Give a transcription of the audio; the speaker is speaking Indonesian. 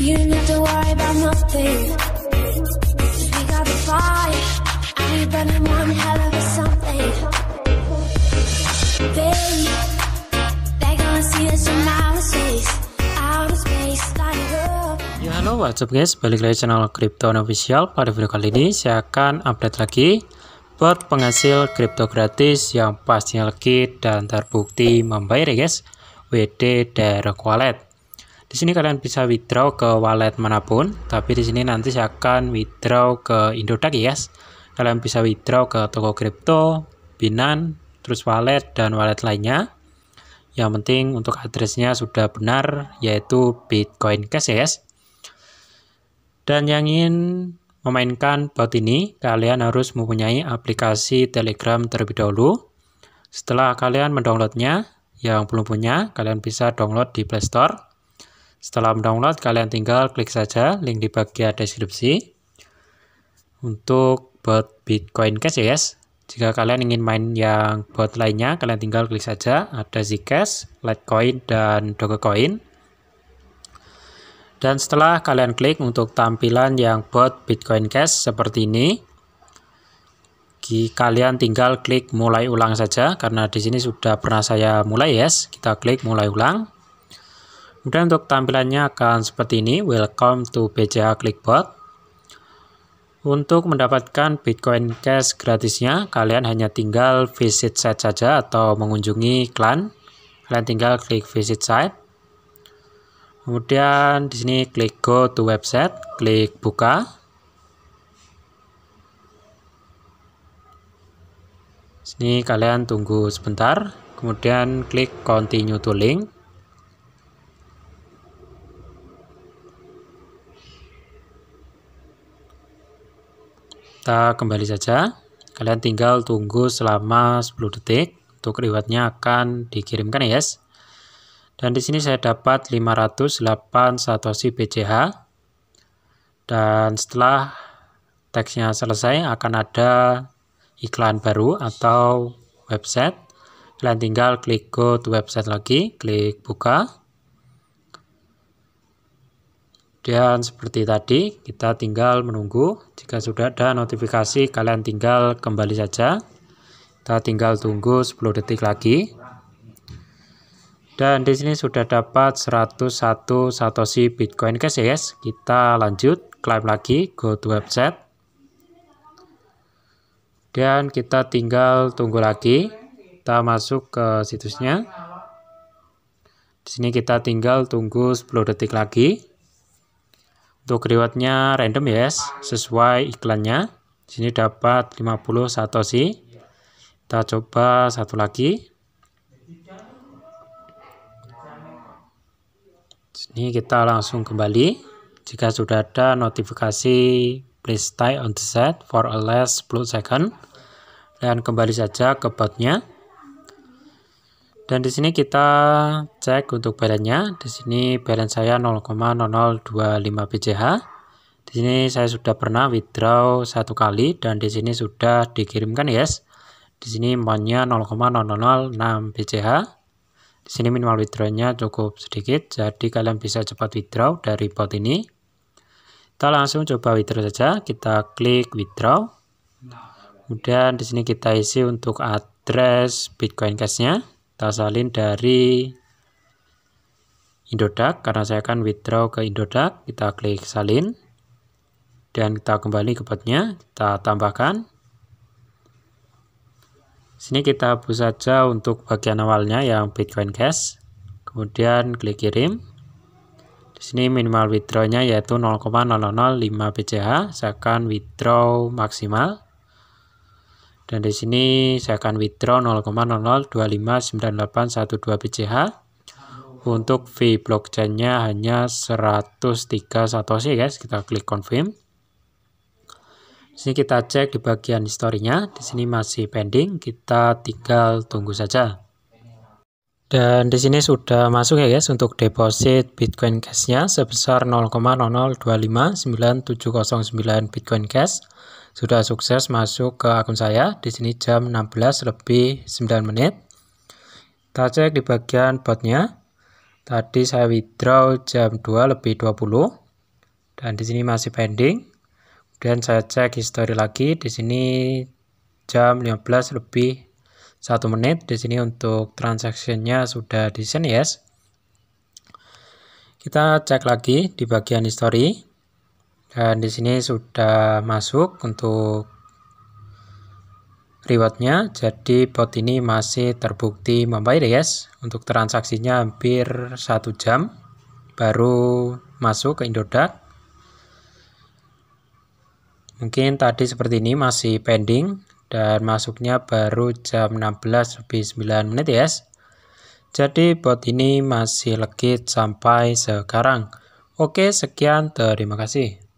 You halo what's up guys, balik lagi channel Crypto Official Pada video kali ini saya akan update lagi buat penghasil kripto gratis yang pastinya legit dan terbukti membayar ya guys WD Direct Wallet di sini kalian bisa withdraw ke wallet manapun, tapi di sini nanti saya akan withdraw ke Indodax ya guys. Kalian bisa withdraw ke toko kripto, Binance, terus wallet dan wallet lainnya. Yang penting untuk addressnya sudah benar yaitu Bitcoin Cash ya Yes. Dan yang ingin memainkan bot ini, kalian harus mempunyai aplikasi Telegram terlebih dahulu. Setelah kalian mendownloadnya, yang belum punya, kalian bisa download di Play Store setelah mendownload, kalian tinggal klik saja link di bagian deskripsi untuk bot Bitcoin Cash ya guys. Jika kalian ingin main yang bot lainnya, kalian tinggal klik saja ada Zcash, Litecoin, dan Dogecoin. Dan setelah kalian klik untuk tampilan yang bot Bitcoin Cash seperti ini, kalian tinggal klik mulai ulang saja karena di sini sudah pernah saya mulai ya. yes. Kita klik mulai ulang. Kemudian untuk tampilannya akan seperti ini, welcome to BCH Clickbot. Untuk mendapatkan Bitcoin Cash gratisnya, kalian hanya tinggal visit site saja atau mengunjungi klan. Kalian tinggal klik visit site. Kemudian di sini klik go to website, klik buka. Di Sini kalian tunggu sebentar, kemudian klik continue to link. kita kembali saja. Kalian tinggal tunggu selama 10 detik. Untuk rewardnya akan dikirimkan ya guys. Dan di sini saya dapat 508 Satoshi BCH. Dan setelah teksnya selesai akan ada iklan baru atau website. Kalian tinggal klik go to website lagi, klik buka. Dan seperti tadi, kita tinggal menunggu. Jika sudah ada notifikasi, kalian tinggal kembali saja. Kita tinggal tunggu 10 detik lagi. Dan di sini sudah dapat 101 Satoshi Bitcoin Cash ya guys. Kita lanjut, claim lagi, go to website. Dan kita tinggal tunggu lagi. Kita masuk ke situsnya. Di sini kita tinggal tunggu 10 detik lagi. Untuk rewardnya random yes, ya, sesuai iklannya. Di sini dapat 50 satoshi. Kita coba satu lagi. Ini kita langsung kembali. Jika sudah ada notifikasi please stay on the set for a last 10 second. Dan kembali saja ke botnya. Dan di sini kita cek untuk balance-nya. Di sini balance saya 0,0025 BCH. Di sini saya sudah pernah withdraw satu kali dan di sini sudah dikirimkan yes. Di sini amount-nya 0,0006 BCH. Di sini minimal withdraw-nya cukup sedikit, jadi kalian bisa cepat withdraw dari bot ini. Kita langsung coba withdraw saja. Kita klik withdraw. Kemudian di sini kita isi untuk address Bitcoin Cash-nya kita salin dari Indodax karena saya akan withdraw ke Indodax kita klik salin dan kita kembali ke botnya. kita tambahkan sini kita hapus saja untuk bagian awalnya yang Bitcoin Cash kemudian klik kirim di sini minimal withdrawnya yaitu 0,005 BCH saya akan withdraw maksimal dan di sini saya akan withdraw 0,00259812 BCH. Untuk fee blockchainnya hanya 103 satoshi guys. Kita klik confirm. Di sini kita cek di bagian historinya. Di sini masih pending. Kita tinggal tunggu saja. Dan di sini sudah masuk ya guys untuk deposit Bitcoin Cash-nya sebesar 0,0025970 Bitcoin Cash sudah sukses masuk ke akun saya. Di sini jam 16 lebih 9 menit. Kita cek di bagian botnya. Tadi saya withdraw jam 2 lebih 20 dan di sini masih pending. Kemudian saya cek history lagi. Di sini jam 15 lebih 1 menit. Di sini untuk transaksinya sudah di sini yes. Kita cek lagi di bagian history dan di sini sudah masuk untuk rewardnya jadi bot ini masih terbukti membaik ya untuk transaksinya hampir satu jam baru masuk ke Indodax mungkin tadi seperti ini masih pending dan masuknya baru jam 16 lebih 9 menit ya jadi bot ini masih legit sampai sekarang oke sekian terima kasih